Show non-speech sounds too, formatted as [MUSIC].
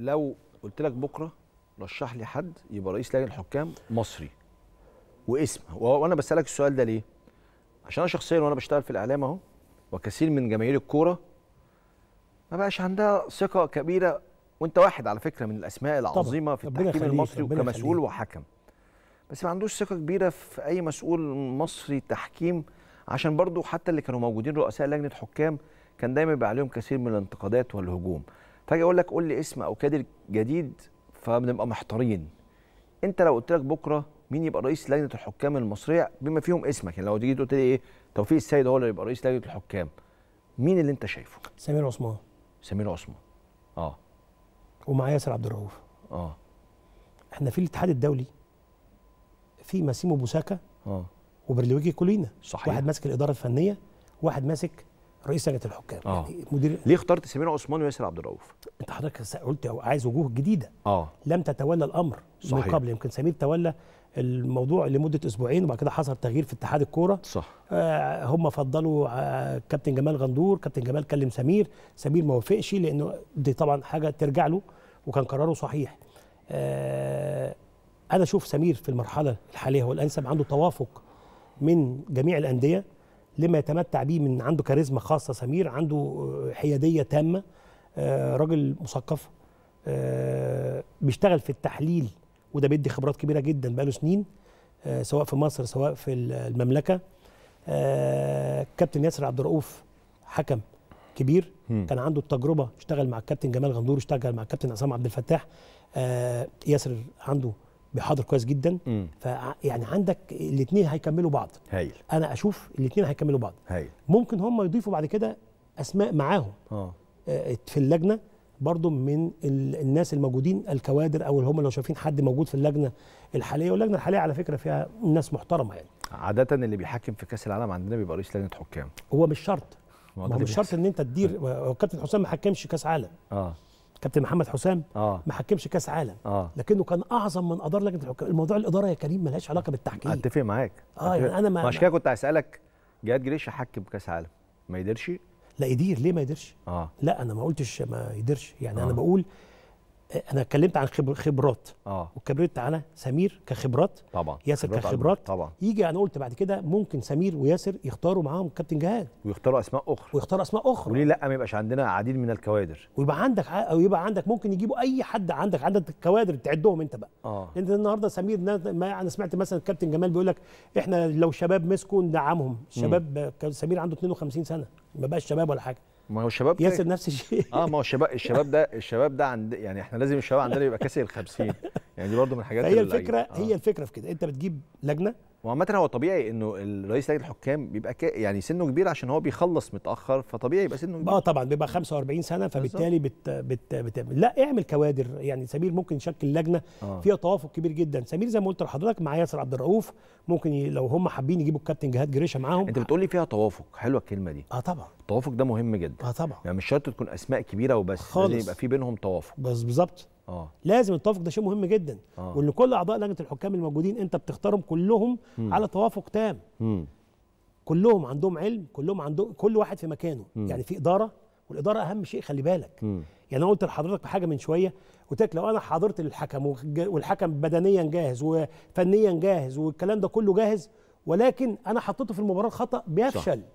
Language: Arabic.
لو قلت لك بكره رشح لي حد يبقى رئيس لجنه الحكام مصري واسم وانا بسالك السؤال ده ليه؟ عشان انا شخصيا وانا بشتغل في الاعلام اهو وكثير من جماهير الكوره ما بقاش عندها ثقه كبيره وانت واحد على فكره من الاسماء العظيمه في التحكيم المصري كمسؤول وحكم بس ما عندوش ثقه كبيره في اي مسؤول مصري تحكيم عشان برضو حتى اللي كانوا موجودين رؤساء لجنه حكام كان دايما بيبقى عليهم كثير من الانتقادات والهجوم فاجي اقول لك قول لي اسم او كادر جديد فبنبقى محتارين انت لو قلت لك بكره مين يبقى رئيس لجنه الحكام المصريه بما فيهم اسمك يعني لو تيجي تقول لي ايه توفيق السيد هو اللي يبقى رئيس لجنه الحكام مين اللي انت شايفه سمير عثمان سمير عثمان اه ومعاه ياسر عبد الرؤوف اه احنا في الاتحاد الدولي في ماسيمو بوساكا اه وبرلويجي كولينا صحيح واحد ماسك الاداره الفنيه واحد ماسك رئيس لجنه الحكام آه. يعني مدير ليه اخترت سمير عثمان وياسر عبد الرؤوف؟ انت حضرتك قلت عايز وجوه جديده اه لم تتولى الامر صحيح. من قبل يمكن سمير تولى الموضوع لمده اسبوعين وبعد كده حصل تغيير في اتحاد الكوره صح آه هم فضلوا آه كابتن جمال غندور كابتن جمال كلم سمير سمير ما وافقش لانه دي طبعا حاجه ترجع له وكان قراره صحيح آه انا اشوف سمير في المرحله الحاليه هو الانسب عنده توافق من جميع الانديه لما يتمتع به من عنده كاريزما خاصه سمير عنده آه، حياديه تامه آه، راجل مثقف آه، بيشتغل في التحليل وده بيدي خبرات كبيره جدا بقاله سنين سواء في مصر سواء في المملكه كابتن ياسر عبد الرؤوف حكم كبير م. كان عنده التجربه اشتغل مع الكابتن جمال غندور اشتغل مع الكابتن عصام عبد الفتاح ياسر عنده بيحضر كويس جدا فيعني عندك الاثنين هيكملوا بعض هايل انا اشوف الاثنين هيكملوا بعض هايل ممكن هم يضيفوا بعد كده اسماء معاهم اه في آه، اللجنه برضو من الناس الموجودين الكوادر او اللي هم لو شايفين حد موجود في اللجنه الحاليه واللجنه الحاليه على فكره فيها ناس محترمه يعني عاده اللي بيحكم في كاس العالم عندنا بيبقى رئيس لجنه حكام هو مش شرط هو مش شرط ان انت تدير كابتن حسام ما حكمش كاس عالم اه كابتن محمد حسام آه. ما حكمش كاس عالم آه. لكنه كان اعظم من ادار لجنه الحكام الموضوع الاداره يا كريم ملهاش علاقه بالتحكيم اتفق معاك اه يعني انا ما عشان كده كنت هسالك جهاد جريش حكم كاس عالم ما يقدرش لا يدير ليه ما يقدرش آه. لا انا ما قلتش ما يقدرش يعني آه. انا بقول انا اتكلمت عن خبرات اه واتكلمت على سمير كخبرات طبعا ياسر خبرات كخبرات طبعا يجي انا قلت بعد كده ممكن سمير وياسر يختاروا معاهم كابتن جهاد ويختاروا اسماء اخرى ويختاروا اسماء اخرى وليه لا ما يبقاش عندنا عديد من الكوادر ويبقى عندك او يبقى عندك ممكن يجيبوا اي حد عندك عدد الكوادر تعدهم انت بقى اه انت النهارده سمير انا سمعت مثلا الكابتن جمال بيقول لك احنا لو شباب مسكوا ندعمهم الشباب سمير عنده 52 سنه ما بقاش شباب ولا حاجه ما هو الشباب ياسر نفس الشيء اه ما هو الشباب [LAUGHS] الشباب ده الشباب ده عند يعني احنا لازم الشباب عندنا يبقى كاسر ال 50 يعني دي برضه من الحاجات هي الفكره آه. هي الفكره في كده انت بتجيب لجنه وعامة هو طبيعي انه الرئيس لجنه الحكام بيبقى يعني سنه كبير عشان هو بيخلص متاخر فطبيعي يبقى سنه كبير اه طبعا بيبقى 45 سنه فبالتالي بت بت بت لا اعمل كوادر يعني سمير ممكن يشكل لجنه آه. فيها توافق كبير جدا سمير زي ما قلت لحضرتك مع ياسر عبد الرؤوف ممكن ي... لو هم حابين يجيبوا الكابتن جهاد جريشه معاهم انت بتقول لي فيها توافق حلوه الكلمه دي اه طبعا التوافق ده مهم جدا اه طبعا يعني مش شرط تكون اسماء كبيره وبس خالص. لازم يبقى في بينهم توافق بس بالظبط اه لازم التوافق ده شيء مهم جدا آه. وان كل اعضاء لجنه الحكام الموجودين انت بتختارهم كلهم م. على توافق تام م. كلهم عندهم علم كلهم عندهم كل واحد في مكانه م. يعني في اداره والاداره اهم شيء خلي بالك م. يعني انا قلت لحضرتك حاجه من شويه قلت لك لو انا حضرت الحكم والحكم بدنيا جاهز وفنيا جاهز والكلام ده كله جاهز ولكن انا حطيته في المباراه الخطا بيفشل